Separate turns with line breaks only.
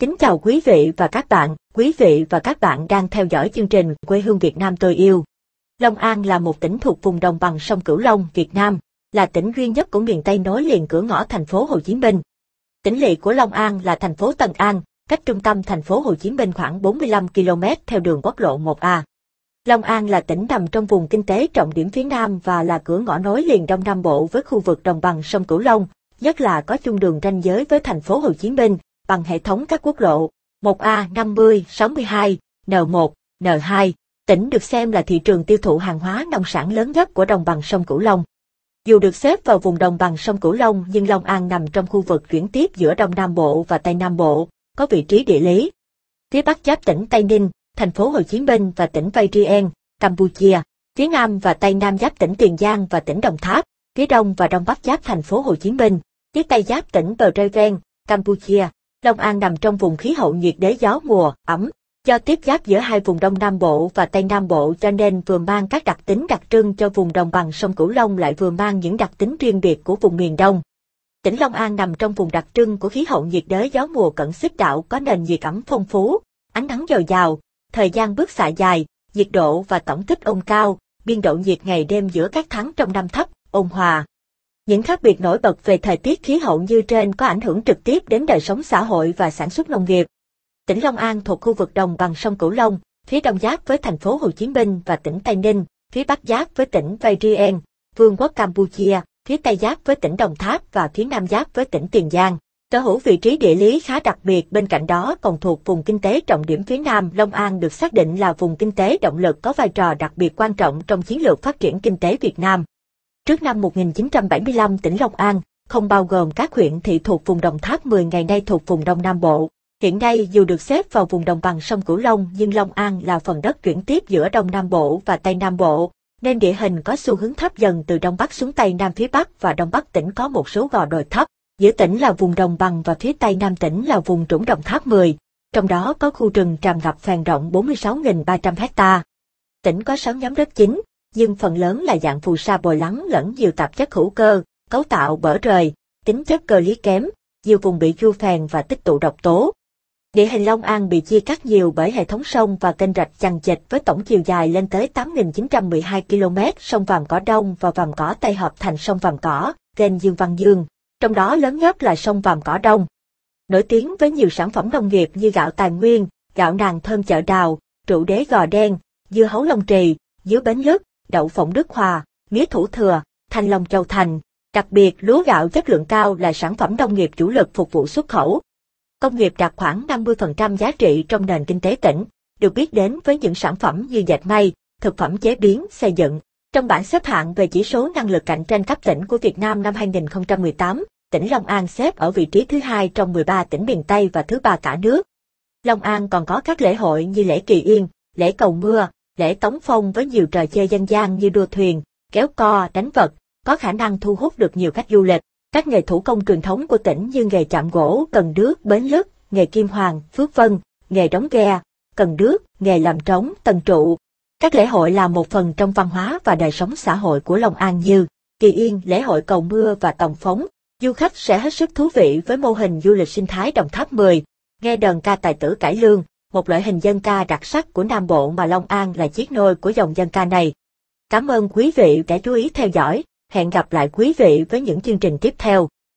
Kính chào quý vị và các bạn, quý vị và các bạn đang theo dõi chương trình Quê hương Việt Nam tôi yêu. Long An là một tỉnh thuộc vùng đồng bằng sông Cửu Long, Việt Nam, là tỉnh duy nhất của miền Tây nối liền cửa ngõ thành phố Hồ Chí Minh. Tỉnh lỵ của Long An là thành phố Tân An, cách trung tâm thành phố Hồ Chí Minh khoảng 45 km theo đường quốc lộ 1A. Long An là tỉnh nằm trong vùng kinh tế trọng điểm phía Nam và là cửa ngõ nối liền Đông Nam Bộ với khu vực đồng bằng sông Cửu Long, nhất là có chung đường ranh giới với thành phố Hồ Chí Minh, bằng hệ thống các quốc lộ 1A50, 62, N1, N2. Tỉnh được xem là thị trường tiêu thụ hàng hóa nông sản lớn nhất của đồng bằng sông Cửu Long. Dù được xếp vào vùng đồng bằng sông Cửu Long nhưng Long An nằm trong khu vực chuyển tiếp giữa Đông Nam Bộ và Tây Nam Bộ, có vị trí địa lý. Phía Bắc giáp tỉnh Tây Ninh, thành phố Hồ Chí Minh và tỉnh Tây en, Campuchia. Phía Nam và Tây Nam giáp tỉnh Tiền Giang và tỉnh Đồng Tháp. Phía Đông và Đông Bắc giáp thành phố Hồ Chí Minh. Phía Tây giáp tỉnh Bờ Rê Ven, Campuchia. Long An nằm trong vùng khí hậu nhiệt đới gió mùa, ẩm. Do tiếp giáp giữa hai vùng Đông Nam Bộ và Tây Nam Bộ cho nên vừa mang các đặc tính đặc trưng cho vùng đồng bằng sông Cửu Long lại vừa mang những đặc tính riêng biệt của vùng miền Đông. Tỉnh Long An nằm trong vùng đặc trưng của khí hậu nhiệt đới gió mùa cận xích đảo có nền nhiệt ẩm phong phú, ánh nắng dồi dào, thời gian bước xạ dài, nhiệt độ và tổng tích ôn cao, biên độ nhiệt ngày đêm giữa các tháng trong năm thấp, ôn hòa. Những khác biệt nổi bật về thời tiết khí hậu như trên có ảnh hưởng trực tiếp đến đời sống xã hội và sản xuất nông nghiệp. Tỉnh Long An thuộc khu vực đồng bằng sông Cửu Long, phía đông giáp với thành phố Hồ Chí Minh và tỉnh Tây Ninh, phía bắc giáp với tỉnh Vajrien, Vương quốc Campuchia, phía tây giáp với tỉnh Đồng Tháp và phía nam giáp với tỉnh Tiền Giang. Sở hữu vị trí địa lý khá đặc biệt bên cạnh đó còn thuộc vùng kinh tế trọng điểm phía Nam Long An được xác định là vùng kinh tế động lực có vai trò đặc biệt quan trọng trong chiến lược phát triển kinh tế Việt Nam. Trước năm 1975 tỉnh Long An, không bao gồm các huyện thị thuộc vùng Đồng Tháp 10 ngày nay thuộc vùng Đông Nam Bộ. Hiện nay dù được xếp vào vùng đồng bằng sông Cửu Long nhưng Long An là phần đất chuyển tiếp giữa Đông Nam Bộ và Tây Nam Bộ, nên địa hình có xu hướng thấp dần từ Đông Bắc xuống Tây Nam phía Bắc và Đông Bắc tỉnh có một số gò đồi thấp. Giữa tỉnh là vùng đồng bằng và phía Tây Nam tỉnh là vùng trũng Đồng Tháp 10, trong đó có khu rừng tràm ngập phèn rộng 46.300 ha. Tỉnh có 6 nhóm đất chính, nhưng phần lớn là dạng phù sa bồi lắng lẫn nhiều tạp chất hữu cơ, cấu tạo bở rời, tính chất cơ lý kém, nhiều vùng bị chu phèn và tích tụ độc tố. Địa hình Long An bị chia cắt nhiều bởi hệ thống sông và kênh rạch chằng chịt với tổng chiều dài lên tới 8.912 km sông Vàm Cỏ Đông và Vàm Cỏ Tây hợp thành sông Vàm Cỏ, kênh Dương Văn Dương, trong đó lớn nhất là sông Vàm Cỏ Đông. Nổi tiếng với nhiều sản phẩm nông nghiệp như gạo tài nguyên, gạo nàng thơm chợ đào, rượu đế gò đen, dưa hấu long trì, dứa bến lức, đậu phộng Đức Hòa, mía thủ thừa, thanh long châu thành. Đặc biệt, lúa gạo chất lượng cao là sản phẩm nông nghiệp chủ lực phục vụ xuất khẩu. Công nghiệp đạt khoảng 50% giá trị trong nền kinh tế tỉnh, được biết đến với những sản phẩm như dệt may, thực phẩm chế biến, xây dựng. Trong bảng xếp hạng về chỉ số năng lực cạnh tranh cấp tỉnh của Việt Nam năm 2018, tỉnh Long An xếp ở vị trí thứ hai trong 13 tỉnh miền Tây và thứ ba cả nước. Long An còn có các lễ hội như lễ Kỳ Yên, lễ Cầu Mưa, lễ tống phong với nhiều trò chơi dân gian như đua thuyền, kéo co, đánh vật, có khả năng thu hút được nhiều khách du lịch. Các nghề thủ công truyền thống của tỉnh như nghề chạm gỗ, cần đước, bến lức, nghề kim hoàng, phước vân, nghề đóng ghe, cần đước, nghề làm trống, tần trụ. Các lễ hội là một phần trong văn hóa và đời sống xã hội của Long An như Kỳ Yên, lễ hội cầu mưa và tòng phóng. Du khách sẽ hết sức thú vị với mô hình du lịch sinh thái Đồng Tháp 10, nghe đờn ca tài tử cải lương, một loại hình dân ca đặc sắc của Nam Bộ mà Long An là chiếc nôi của dòng dân ca này. Cảm ơn quý vị đã chú ý theo dõi, hẹn gặp lại quý vị với những chương trình tiếp theo.